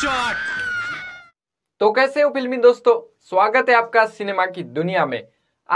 shot तो कैसे हो फिल्मी दोस्तों स्वागत है आपका सिनेमा की दुनिया में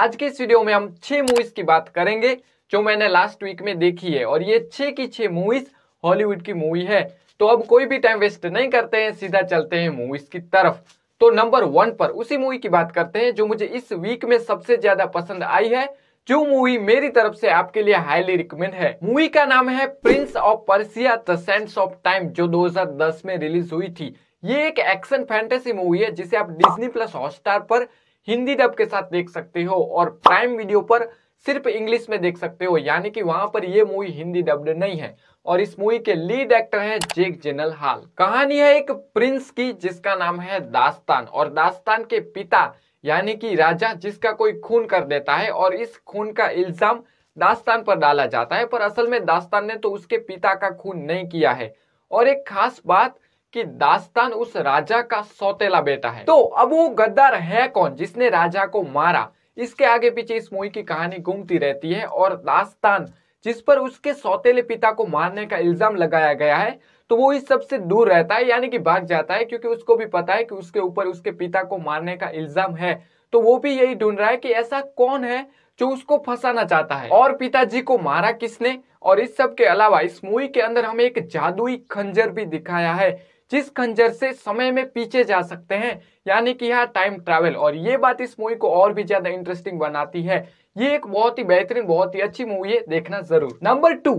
आज के इस वीडियो में हम छह मूवीज की बात करेंगे जो मैंने लास्ट वीक में देखी है और ये छह की छह मूवीज हॉलीवुड की मूवी है तो अब कोई भी टाइम वेस्ट नहीं करते हैं सीधा चलते हैं मूवीज की तरफ तो नंबर वन पर उसी मूवी की बात करते हैं जो मुझे इस वीक में सबसे ज्यादा पसंद आई है जो मूवी मेरी तरफ से आपके लिए हाईली रिकमेंड है मूवी का नाम है Prince of Persia The Sands of Time जो 2010 में रिलीज हुई थी ये एक एक्शन फैंटेसी मूवी है जिसे आप डिज्नी प्लस हॉटस्टार पर हिंदी डब के साथ देख सकते हो और प्राइम वीडियो पर सिर्फ इंग्लिश में देख सकते हो यानी कि वहां पर ये मूवी हिंदी डब्ड नहीं है और इस मूवी के लीड एक्टर हैं जेक जेनल हाल कहानी है एक प्रिंस की जिसका नाम है दास्तान और दास्तान के पिता यानी कि राजा जिसका कोई खून कर देता है और इस खून का इल्ज़ाम दास्तान पर डाला जाता है पर असल में दास्तान ने तो उसके पिता का खून नहीं किया है और एक खास बात कि दास्तान उस राजा का सौतेला बेटा है तो अब वो गद्दार है कौन जिसने राजा को मारा इसके आगे पीछे इस मुई की कहानी घूमती रहती है और दास्तान जिस पर उसके सौतेले पिता को मारने का इल्जाम लगाया गया है तो वो इस सबसे दूर रहता है यानी कि भाग जाता है क्योंकि उसको भी पता है कि उसके ऊपर उसके पिता को मारने का इल्जाम है तो वो भी यही ढूंढ रहा है कि ऐसा कौन है जो उसको फंसाना चाहता है और पिताजी को मारा किसने और इस सब के अलावा इस मूवी के अंदर हमें एक जादुई खंजर भी दिखाया है जिस खंजर से समय में पीछे जा सकते हैं यानी कि यहाँ टाइम ट्रैवल और ये बात इस मूवी को और भी ज्यादा इंटरेस्टिंग बनाती है ये एक बहुत ही बेहतरीन बहुत ही अच्छी मूवी है देखना जरूर नंबर टू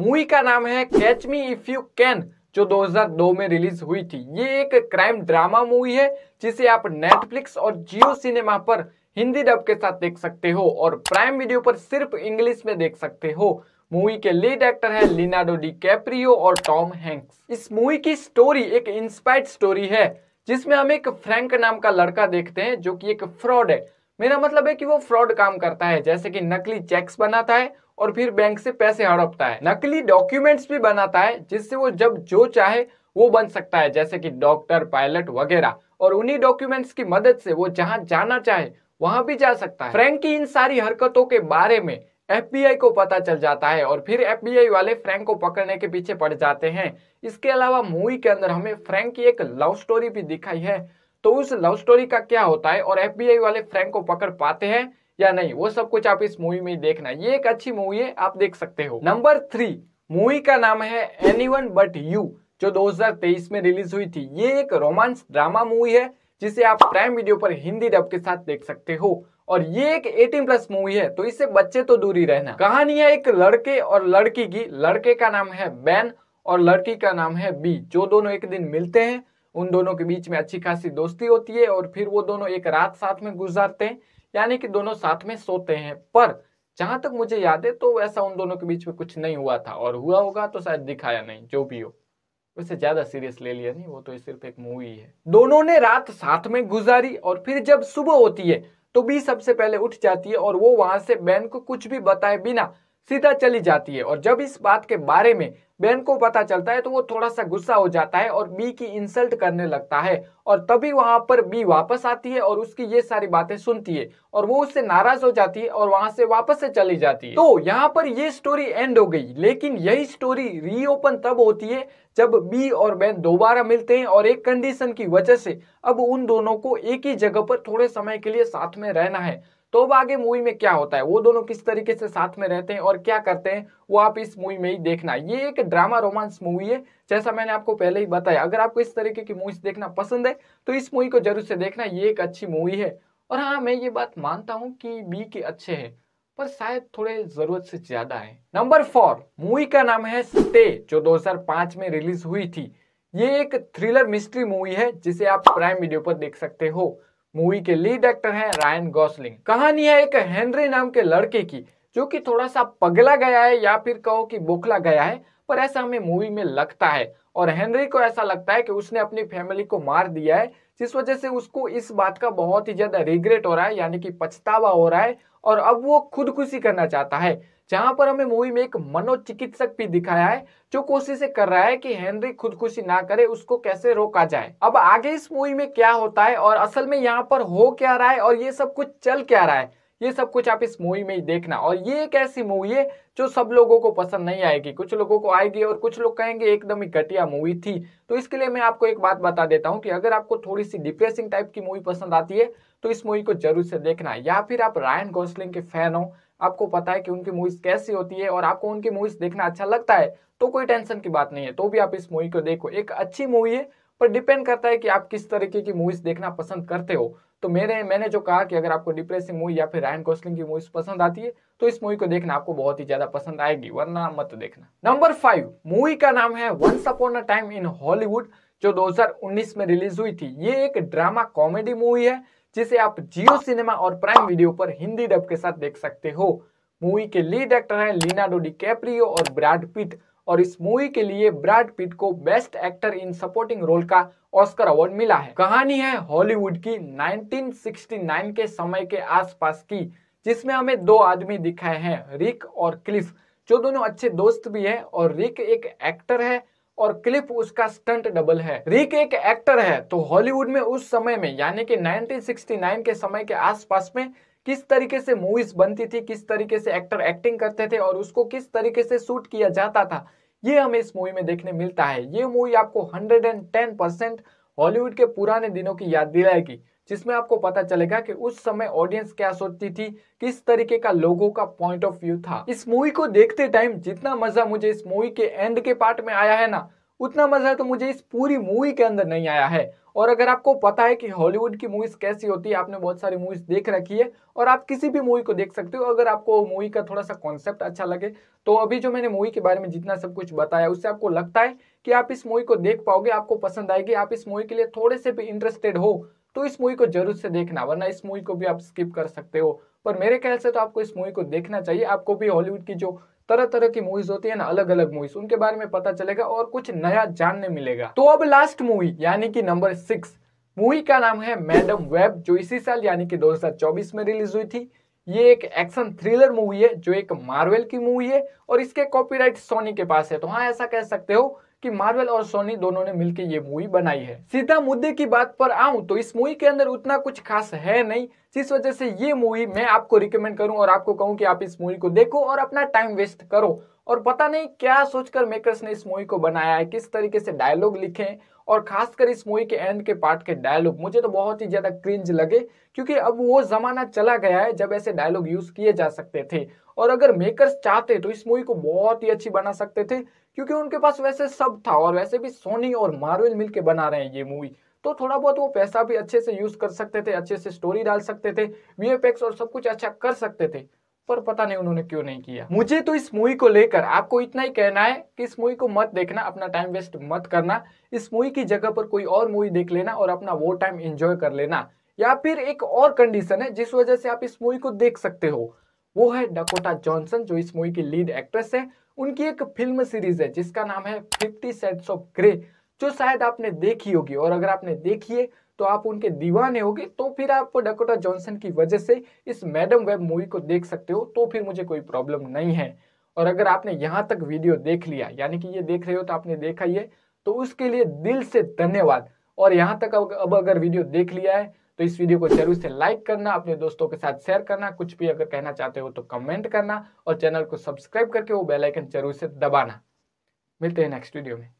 मूवी का नाम है Catch Me If You Can जो 2002 में रिलीज हुई थी ये एक क्राइम ड्रामा मूवी है जिसे आप नेटफ्लिक्स और जियो सिनेमा पर हिंदी डब के साथ देख सकते हो और प्राइम वीडियो पर सिर्फ इंग्लिश में देख सकते हो मूवी के लीड एक्टर है लिनाडो डी कैप्रियो और टॉम हैंक्स इस मूवी की स्टोरी एक इंस्पायर्ड स्टोरी है जिसमें हम एक फ्रैंक नाम का लड़का देखते हैं जो कि एक फ्रॉड है मेरा मतलब है कि वो फ्रॉड काम करता है जैसे कि नकली चेक्स बनाता है और फिर बैंक से पैसे हड़पता है नकली डॉक्यूमेंट्स भी बनाता है जिससे वो जब जो चाहे वो बन सकता है जैसे कि डॉक्टर पायलट वगैरह और उन्हीं डॉक्यूमेंट्स की मदद से वो जहां जाना चाहे वहां भी जा सकता है फ्रैंक की इन सारी हरकतों के बारे में एफबीआई को पता चल जाता है और फिर एफबीआई वाले फ्रैंक को पकड़ने के पीछे पड़ जाते हैं इसके अलावा मूवी के अंदर हमें फ्रैंक की एक लव स्टोरी भी दिखाई है तो उस लव स्टोरी का क्या होता है और एफबीआई वाले फ्रैंक को पकड़ पाते हैं या नहीं वो सब कुछ आप इस मूवी में देखना है ये एक अच्छी मूवी है आप देख सकते हो नंबर थ्री मूवी का नाम है एनी बट यू जो 2023 में रिलीज हुई थी ये एक रोमांस ड्रामा मूवी है जिसे आप प्राइम वीडियो पर हिंदी डब के साथ देख सकते हो और ये एक 18 प्लस मूवी है तो इससे बच्चे तो दूरी रहना कहानी है एक लड़के और लड़की की लड़के का नाम है बैन और लड़की का नाम है बी जो दोनों एक दिन मिलते हैं उन दोनों के बीच में अच्छी खासी दोस्ती होती है और फिर वो दोनों एक रात साथ में गुजारते हैं यानी कि दोनों साथ में सोते हैं पर जहां तक मुझे याद है तो ऐसा उन दोनों के बीच में कुछ नहीं हुआ था और हुआ होगा तो शायद दिखाया नहीं जो भी हो वैसे ज्यादा सीरियस ले लिया नहीं वो तो सिर्फ एक मूवी है दोनों ने रात साथ में गुजारी और फिर जब सुबह होती है तो बी सबसे पहले उठ जाती है और वो वहां से बैन को कुछ भी बताए बिना सीधा चली जाती है और जब इस बात के बारे में बेन को पता चलता है तो वो थोड़ा सा गुस्सा हो जाता है और बी की इंसल्ट करने लगता है और तभी वहां पर बी वापस आती है और उसकी ये सारी बातें सुनती है और वो उससे नाराज हो जाती है और वहां से वापस से चली जाती है तो यहाँ पर ये स्टोरी एंड हो गई लेकिन यही स्टोरी रीओपन तब होती है जब बी और बेन दोबारा मिलते हैं और एक कंडीशन की वजह से अब उन दोनों को एक ही जगह पर थोड़े समय के लिए साथ में रहना है तो अब आगे मूवी में क्या होता है वो दोनों किस तरीके से साथ में रहते हैं और क्या करते हैं वो आप इस मूवी में ही देखना ये एक ड्रामा रोमांस मूवी है जैसा मैंने आपको पहले ही बताया अगर आपको इस तरीके की मूवीज देखना पसंद है तो इस मूवी को जरूर से देखना ये एक अच्छी मूवी है और हाँ मैं ये बात मानता हूँ कि बी के अच्छे है पर शायद थोड़े जरूरत से ज्यादा है नंबर फोर मूवी का नाम है स्टे जो दो में रिलीज हुई थी ये एक थ्रिलर मिस्ट्री मूवी है जिसे आप प्राइम वीडियो पर देख सकते हो मूवी के लीड एक्टर हैं रायन गॉसलिंग कहानी है एक हेनरी नाम के लड़के की जो कि थोड़ा सा पगला गया है या फिर कहो कि बोखला गया है पर ऐसा हमें मूवी में लगता है और हेनरी को ऐसा लगता है कि उसने अपनी फैमिली को मार दिया है जिस वजह से उसको इस बात का बहुत ही ज्यादा रिग्रेट हो रहा है यानी कि पछतावा हो रहा है और अब वो खुदकुशी करना चाहता है जहां पर हमें मूवी में एक मनोचिकित्सक भी दिखाया है जो कोशिश कर रहा है कि हेनरी खुदकुशी ना करे उसको कैसे रोका जाए अब आगे इस मूवी में क्या होता है और असल में यहाँ पर हो क्या रहा है और ये सब कुछ चल क्या रहा है ये सब कुछ आप इस मूवी में ही देखना और ये एक ऐसी मूवी है जो सब लोगों को पसंद नहीं आएगी कुछ लोगों को आएगी और कुछ लोग कहेंगे एकदम ही घटिया मूवी थी तो इसके लिए मैं आपको एक बात बता देता हूँ कि अगर आपको थोड़ी सी डिप्रेसिंग टाइप की मूवी पसंद आती है तो इस मूवी को जरूर से देखना या फिर आप रायन गौसलिंग के फैन हो आपको पता है कि उनकी मूवीज कैसी होती है और आपको उनकी मूवीज देखना अच्छा लगता है तो कोई टेंशन की बात नहीं है तो भी आप इस मूवी को देखो एक अच्छी मूवी है पर डिपेंड करता है कि आप किस तरीके की मूवीज देखना पसंद करते हो तो मेरे मैंने जो कहा कि अगर आपको डिप्रेसिंग मूवी या फिर रायन गोस्लिंग की मूवीज पसंद आती है तो इस मूवी को देखना आपको बहुत ही ज्यादा पसंद आएगी वरना मत देखना नंबर फाइव मूवी का नाम है Once Upon a Time in Hollywood जो 2019 में रिलीज हुई थी ये एक ड्रामा कॉमेडी मूवी है जिसे आप जियो सिनेमा और प्राइम वीडियो पर हिंदी डब के साथ देख सकते हो मूवी के लीड एक्टर हैं लिनाडो डी कैप्रियो और ब्राड पिट और इस मूवी के लिए ब्रैड पिट को best actor in supporting role का ऑस्कर अवार्ड मिला है कहानी है हॉलीवुड की 1969 के समय के आसपास की जिसमें हमें दो आदमी दिखाए हैं रिक और क्लिफ जो दोनों अच्छे दोस्त भी है और रिक एक एक्टर है और क्लिफ उसका स्टंट डबल है रिक एक एक्टर है तो हॉलीवुड में उस समय में यानी कि 1969 के समय के आसपास में किस तरीके से मूवीज बनती थी किस तरीके से एक्टर एक्टिंग करते थे और उसको किस तरीके से शूट किया जाता था ये हमें इस मूवी में देखने मिलता है ये मूवी आपको 110 परसेंट हॉलीवुड के पुराने दिनों की याद दिलाएगी जिसमें आपको पता चलेगा कि उस समय ऑडियंस क्या सोचती थी किस तरीके का लोगों का पॉइंट ऑफ व्यू था इस मूवी को देखते टाइम जितना मजा मुझे इस मूवी के एंड के पार्ट में आया है ना उतना मजा तो मुझे इस पूरी मूवी के अंदर नहीं आया है और अगर आपको पता है कि हॉलीवुड की मूवीज कैसी होती है आपने बहुत सारी मूवीज देख रखी है और आप किसी भी मूवी को देख सकते हो अगर आपको मूवी का थोड़ा सा कॉन्सेप्ट अच्छा लगे तो अभी जो मैंने मूवी के बारे में जितना सब कुछ बताया उससे आपको लगता है कि आप इस मूवी को देख पाओगे आपको पसंद आएगी आप इस मूवी के लिए थोड़े से भी इंटरेस्टेड हो तो इस मूवी को जरूर से देखना वरना इस मूवी को भी आप स्किप कर सकते हो पर मेरे ख्याल से तो आपको इस मूवी को देखना चाहिए आपको भी हॉलीवुड की जो तरह तरह की मूवीज होती है ना अलग अलग मूवीज उनके बारे में पता चलेगा और कुछ नया जानने मिलेगा तो अब लास्ट मूवी यानी कि नंबर सिक्स मूवी का नाम है मैडम वेब जो इसी साल यानी कि 2024 में रिलीज हुई थी ये एक एक्शन थ्रिलर मूवी है जो एक मार्वल की मूवी है और इसके कॉपीराइट सोनी के पास है तो हाँ ऐसा कह सकते हो कि मार्वल और सोनी दोनों ने मिलकर ये मूवी बनाई है सीधा मुद्दे की बात पर आऊं तो इस मूवी के अंदर उतना कुछ खास है नहीं जिस वजह से ये मूवी मैं आपको रिकमेंड करूं और आपको कहूं कि आप इस मूवी को देखो और अपना टाइम वेस्ट करो और पता नहीं क्या सोचकर मेकर्स ने इस मूवी को बनाया है किस तरीके से डायलॉग लिखे और खासकर इस मूवी के एंड के पार्ट के डायलॉग मुझे तो बहुत ही ज़्यादा क्रिंज लगे क्योंकि अब वो ज़माना चला गया है जब ऐसे डायलॉग यूज़ किए जा सकते थे और अगर मेकर्स चाहते तो इस मूवी को बहुत ही अच्छी बना सकते थे क्योंकि उनके पास वैसे सब था और वैसे भी सोनी और मार्वल मिलकर बना रहे हैं ये मूवी तो थोड़ा बहुत वो पैसा भी अच्छे से यूज कर सकते थे अच्छे से स्टोरी डाल सकते थे वीएफएक्स और सब कुछ अच्छा कर सकते थे पर पता नहीं उन्होंने क्यों नहीं किया मुझे तो इस मूवी को लेकर आपको इतना ही कहना है कि इस मूवी को मत देखना अपना टाइम वेस्ट मत करना इस मूवी की जगह पर कोई और मूवी देख लेना और अपना वो टाइम एंजॉय कर लेना या फिर एक और कंडीशन है जिस वजह से आप इस मूवी को देख सकते हो वो है डकोटा जॉनसन जो इस मूवी की लीड एक्ट्रेस है उनकी एक फिल्म सीरीज है जिसका नाम है फिफ्टी सेट्स ऑफ ग्रे जो शायद आपने देखी होगी और अगर आपने देखी है तो आप उनके दीवाने होगे तो फिर आप डकोटा जॉनसन की वजह से इस मैडम वेब मूवी को देख सकते हो तो फिर मुझे कोई प्रॉब्लम नहीं है और अगर आपने यहाँ तक वीडियो देख लिया यानी कि ये देख रहे हो तो आपने देखा ये तो उसके लिए दिल से धन्यवाद और यहाँ तक अब अगर वीडियो देख लिया है तो इस वीडियो को जरूर से लाइक करना अपने दोस्तों के साथ शेयर करना कुछ भी अगर कहना चाहते हो तो कमेंट करना और चैनल को सब्सक्राइब करके वो बेल आइकन जरूर से दबाना मिलते हैं नेक्स्ट वीडियो में